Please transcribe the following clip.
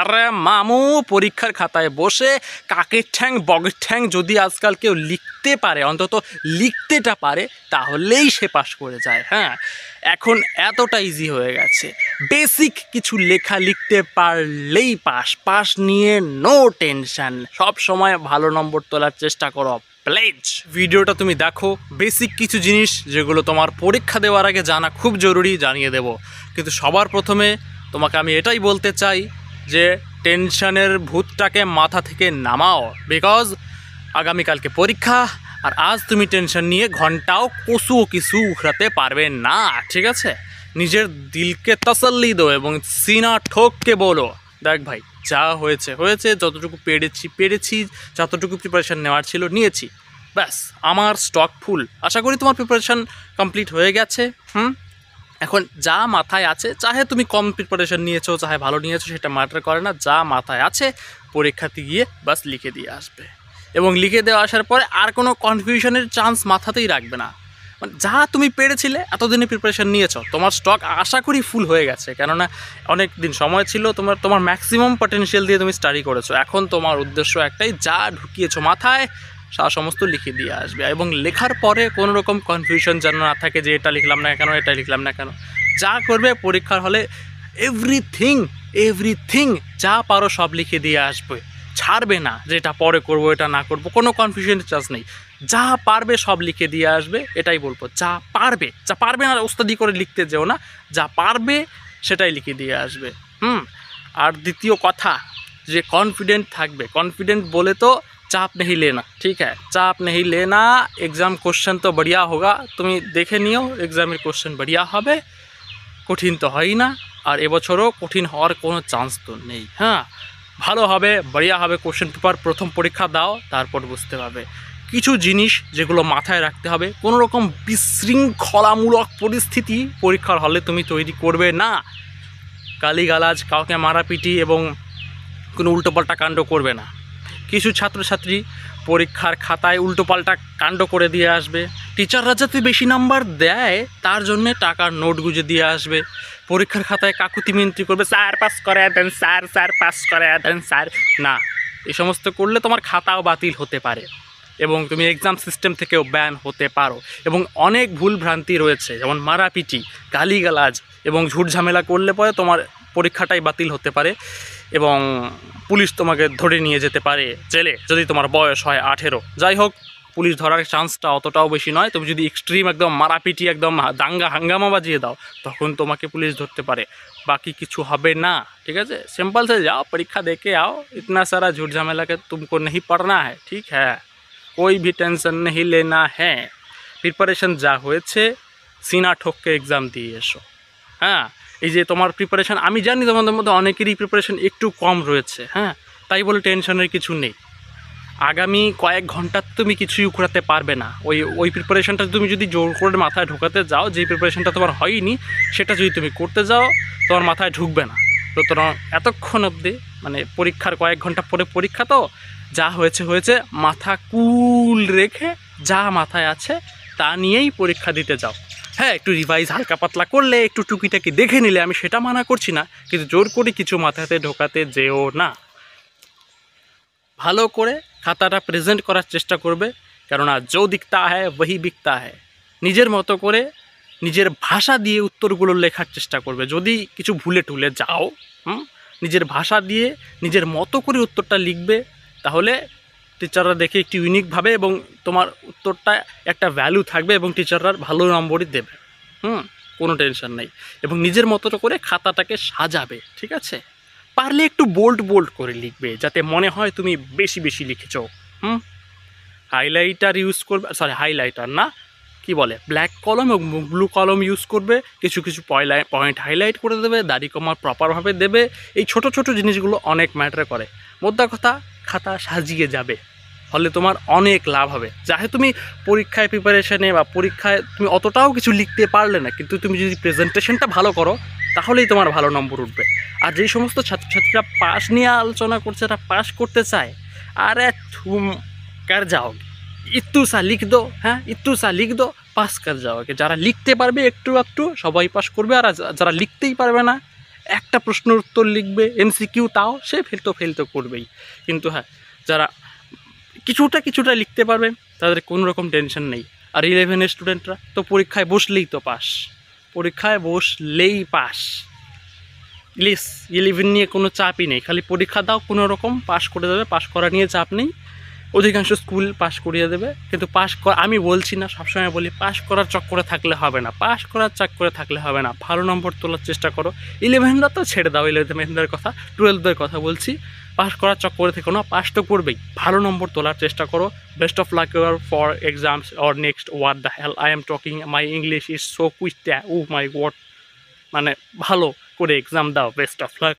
আরে মামু পরীক্ষার খাতায় বসে কাকের ঠ্যাং বগের ঠ্যাং যদি আজকাল কেউ লিখতে পারে অন্তত লিখতেটা পারে তাহলেই সে পাশ করে যায় হ্যাঁ এখন এতটা ইজি হয়ে গেছে বেসিক কিছু লেখা লিখতে পারলেই পাস পাস নিয়ে নো টেনশান সব সময় ভালো নম্বর তোলার চেষ্টা করো প্লেজ ভিডিওটা তুমি দেখো বেসিক কিছু জিনিস যেগুলো তোমার পরীক্ষা দেওয়ার আগে জানা খুব জরুরি জানিয়ে দেব কিন্তু সবার প্রথমে তোমাকে আমি এটাই বলতে চাই যে টেনশনের ভূতটাকে মাথা থেকে নামাও বিকজ আগামীকালকে পরীক্ষা আর আজ তুমি টেনশন নিয়ে ঘন্টাও কসু কিছু উখড়াতে পারবে না ঠিক আছে নিজের দিলকে তসল্লি দো এবং সিনা ঠোককে বলো দেখ ভাই যা হয়েছে হয়েছে যতটুকু পেরেছি পেরেছি যতটুকু প্রিপারেশান নেওয়ার ছিল নিয়েছি ব্যাস আমার স্টক ফুল আশা করি তোমার প্রিপারেশান কমপ্লিট হয়ে গেছে হুম এখন যা মাথায় আছে চাহে তুমি কম প্রিপারেশন নিয়েছো চাহে ভালো নিয়েছো সেটা ম্যাটার করে না যা মাথায় আছে পরীক্ষাতে গিয়ে বাস লিখে দিয়ে আসবে এবং লিখে দেওয়া আসার পরে আর কোনো কনফিউশনের চান্স মাথাতেই রাখবে না মানে যা তুমি পেরেছিলে এতদিনে প্রিপারেশান নিয়েছো তোমার স্টক আশা করি ফুল হয়ে গেছে কেননা অনেক দিন সময় ছিল তোমার তোমার ম্যাক্সিমাম পটেনশিয়াল দিয়ে তুমি স্টাডি করেছো এখন তোমার উদ্দেশ্য একটাই যা ঢুকিয়েছো মাথায় সমস্ত লিখে দিয়ে আসবে এবং লেখার পরে কোনো রকম কনফিউশন যেন না থাকে যে এটা লিখলাম না কেন এটা লিখলাম না কেন যা করবে পরীক্ষার হলে এভরিথিং এভরিথিং যা পারো সব লিখে দিয়ে আসবে ছাড়বে না যে এটা পরে করবো এটা না করব কোনো কনফিউশন চান্স নেই যা পারবে সব লিখে দিয়ে আসবে এটাই বলবো যা পারবে যা পারবে না ওস্তাদি করে লিখতে যেও না যা পারবে সেটাই লিখে দিয়ে আসবে হুম আর দ্বিতীয় কথা যে কনফিডেন্ট থাকবে কনফিডেন্ট বলে তো चाप नहीं लेना ठीक है चाप नहीं लेना এক্সাম কোশ্চেন তো बढ़िया হোগা তুমি দেখে নিও এক্সামের কোশ্চেন बढ़िया হবে কঠিন তো হয় না আর এবছরও কঠিন হওয়ার কোনো চান্স তো নেই হ্যাঁ ভালো হবে बढ़िया হবে কোশ্চেন পেপার প্রথম পরীক্ষা দাও তারপর বুঝতে পারবে কিছু জিনিস যেগুলো মাথায় রাখতে হবে কোনো রকম বিশৃঙ্খলামূলক পরিস্থিতি পরীক্ষার হলে তুমি তৈরি করবে না গালিগালাজ কাউকে মারাপিটি এবং কোনো উল্টোপাল্টা কাণ্ড করবে না কিছু ছাত্রছাত্রী পরীক্ষার খাতায় উল্টোপাল্টা কাণ্ড করে দিয়ে আসবে টিচাররা যাতে বেশি নাম্বার দেয় তার জন্যে টাকার নোট গুঁজে দিয়ে আসবে পরীক্ষার খাতায় কাকুতি মিনতি করবে স্যার পাস করে দেন স্যার স্যার পাস করে দেন স্যার না এ সমস্ত করলে তোমার খাতাও বাতিল হতে পারে এবং তুমি এক্সাম সিস্টেম থেকেও ব্যান হতে পারো এবং অনেক ভুল ভ্রান্তি রয়েছে যেমন মারাপিটি গালিগালাজ এবং ঝুট ঝামেলা করলে পরে তোমার পরীক্ষাটাই বাতিল হতে পারে এবং পুলিশ তোমাকে ধরে নিয়ে যেতে পারে জেলে যদি তোমার বয়স হয় আঠেরো যাই হোক পুলিশ ধরার চান্সটা অতটাও বেশি নয় তুমি যদি এক্সট্রিম একদম মারাপিটি একদম দাঙ্গা হাঙ্গামা বাজিয়ে দাও তখন তোমাকে পুলিশ ধরতে পারে বাকি কিছু হবে না ঠিক আছে সিম্পল সে যাও পরীক্ষা দেখে আও ইতনা সারা ঝুট ঝামেলাকে তুমি নেই পড়না হ্যাঁ ঠিক হ্যাঁ है ভি টেনশন নেই লেনা হ্যাঁ প্রিপারেশন যা হয়েছে সিনা ঠোককে এক্সাম দিয়ে এসো হ্যাঁ এই যে তোমার প্রিপারেশান আমি জানি তোমাদের মধ্যে অনেকেরই প্রিপারেশান একটু কম রয়েছে হ্যাঁ তাই বলে টেনশনের কিছু নেই আগামী কয়েক ঘন্টার তুমি কিছুই করাতে পারবে না ওই ওই প্রিপারেশানটা তুমি যদি জোর করে মাথায় ঢোকাতে যাও যে প্রিপারেশানটা তোমার হয়নি সেটা যদি তুমি করতে যাও তোমার মাথায় ঢুকবে না সুতরাং এতক্ষণ অবধি মানে পরীক্ষার কয়েক ঘন্টা পরে পরীক্ষা তো যা হয়েছে হয়েছে মাথা কুল রেখে যা মাথায় আছে তা নিয়েই পরীক্ষা দিতে যাও হ্যাঁ একটু রিভাইজ হালকা পাতলা করলে একটু টুকিটাকি দেখে নিলে আমি সেটা মানা করছি না কিন্তু জোর করে কিছু মাথাতে ঢোকাতে যেও না ভালো করে খাতাটা প্রেজেন্ট করার চেষ্টা করবে কেননা যো দিকতা হ্যাঁ ওহি বিকতা হ্যাঁ নিজের মতো করে নিজের ভাষা দিয়ে উত্তরগুলো লেখার চেষ্টা করবে যদি কিছু ভুলে টুলে যাও নিজের ভাষা দিয়ে নিজের মতো করে উত্তরটা লিখবে তাহলে টিচাররা দেখে একটি ইউনিকভাবে এবং তোমার উত্তরটা একটা ভ্যালু থাকবে এবং টিচাররা ভালো নম্বরই দেবে হুম কোনো টেনশন নেই এবং নিজের মতো করে খাতাটাকে সাজাবে ঠিক আছে পারলে একটু বোল্ড বোল্ড করে লিখবে যাতে মনে হয় তুমি বেশি বেশি লিখেছ হুম হাইলাইটার ইউজ করবে সরি হাইলাইটার না কি বলে ব্ল্যাক কলম এবং ব্লু কলম ইউজ করবে কিছু কিছু পয়েন্ট হাইলাইট করে দেবে দাড়ি কমার প্রপারভাবে দেবে এই ছোট ছোট জিনিসগুলো অনেক ম্যাটার করে মোদ্দা কথা খাতা সাজিয়ে যাবে ফলে তোমার অনেক লাভ হবে যাহে তুমি পরীক্ষায় প্রিপারেশনে বা পরীক্ষায় তুমি অতটাও কিছু লিখতে পারলে না কিন্তু তুমি যদি প্রেজেন্টেশনটা ভালো করো তাহলেই তোমার ভালো নম্বর উঠবে আর যেই সমস্ত ছাত্রছাত্রীরা পাশ নিয়ে আলোচনা করছে তারা পাশ করতে চায় এক থুম কার যাও ইত্তু সা লিখ দো হ্যাঁ ইত্তু সা লিখ দো পাস কার যাও যারা লিখতে পারবে একটু একটু সবাই পাস করবে আর যারা লিখতেই পারবে না একটা প্রশ্ন উত্তর লিখবে এমসিকিউ তাও সে ফেলতো ফেলতো করবেই কিন্তু হ্যাঁ যারা কিছুটা কিছুটা লিখতে পারবেন তাদের কোনো রকম টেনশন নেই আর ইলেভেনের স্টুডেন্টরা তো পরীক্ষায় বসলেই তো পাস পরীক্ষায় বসলেই পাস ইলিশ ইলেভেন নিয়ে কোনো চাপই নেই খালি পরীক্ষা দাও কোনো রকম পাশ করে দেবে পাশ করা নিয়ে চাপ নেই অধিকাংশ স্কুল পাশ করিয়ে দেবে কিন্তু পাশ করা আমি বলছি না সবসময় বলি পাশ করার চক্করে থাকলে হবে না পাশ করার চক্করে থাকলে হবে না ভালো নম্বর তোলার চেষ্টা করো ইলেভেনরা তো ছেড়ে দাও ইলেভেনদের কথা টুয়েলভদের কথা বলছি পাশ করার চক্করে থেকো না পাশ তো করবেই ভালো নম্বর তোলার চেষ্টা করো best of luck your for exams or next what the hell I am talking my English is so quest oh my what মানে ভালো করে এক্সাম দাও বেস্ট অফ লাক